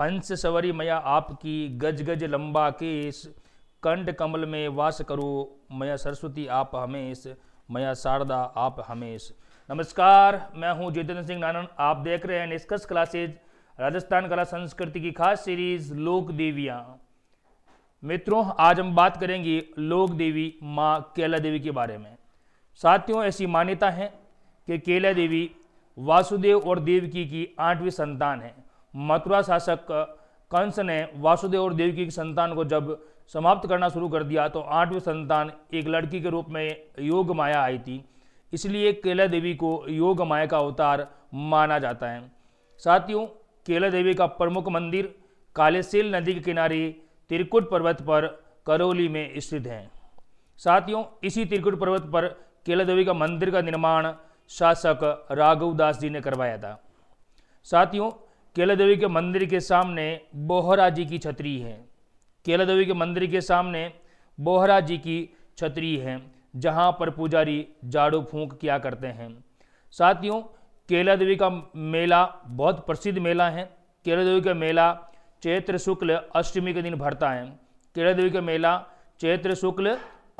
हंस सवरी मया आपकी गज गज लंबा केस कंठ कमल में वास करो मया सरस्वती आप हमेश मया शारदा आप हमेश नमस्कार मैं हूं जितेंद्र सिंह नानन आप देख रहे हैं निष्कर्ष क्लासेज राजस्थान कला संस्कृति की खास सीरीज लोक देवियाँ मित्रों आज हम बात करेंगे लोक देवी माँ केला देवी के बारे में साथियों ऐसी मान्यता है कि केला देवी वासुदेव और देवकी की आठवीं संतान है मथुरा शासक कंस ने वासुदेव और देवकी की संतान को जब समाप्त करना शुरू कर दिया तो आठवीं संतान एक लड़की के रूप में योग माया आई थी इसलिए केला देवी को योग माया का अवतार माना जाता है साथियों केला देवी का प्रमुख मंदिर कालेसेल नदी के किनारे त्रिकुट पर्वत पर करौली में स्थित है साथियों इसी त्रिकुट पर्वत पर केला देवी का मंदिर का निर्माण शासक राघवदास जी ने करवाया था साथियों केला देवी के मंदिर के सामने बोहरा जी की छतरी है केला देवी के मंदिर के सामने बोहरा जी की छतरी है जहाँ पर पुजारी झाड़ू फूंक किया करते हैं साथियों केला देवी का मेला बहुत प्रसिद्ध मेला है केला देवी का मेला चैत्र शुक्ल अष्टमी के दिन भरता है केला देवी का मेला चैत्र शुक्ल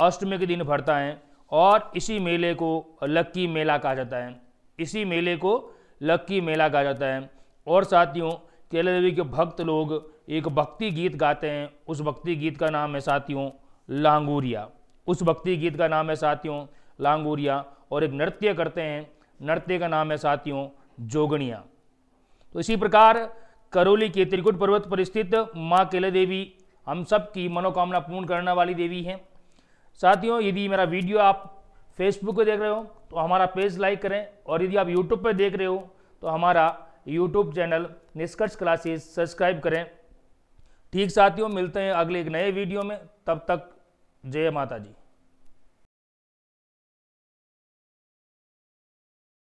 अष्टमी के दिन भरता है और इसी मेले को लक्की मेला कहा जाता है इसी मेले को लक्की मेला कहा जाता है और साथियों केला देवी के भक्त लोग एक भक्ति गीत गाते हैं उस भक्ति गीत का नाम है साथियों लांगूरिया उस भक्ति गीत का नाम है साथियों लांगूरिया और एक नृत्य करते हैं नृत्य का नाम है साथियों जोगणिया तो इसी प्रकार करौली के त्रिकुट पर्वत पर स्थित माँ केला देवी हम सब की मनोकामना पूर्ण करने वाली देवी हैं साथियों यदि मेरा वीडियो आप फेसबुक पर देख रहे हो तो हमारा पेज लाइक करें और यदि आप यूट्यूब पर देख रहे हो तो हमारा YouTube channel Nishkarsh classes subscribe करें ठीक साथियों मिलते हैं अगले एक नए वीडियो में तब तक जय माता जी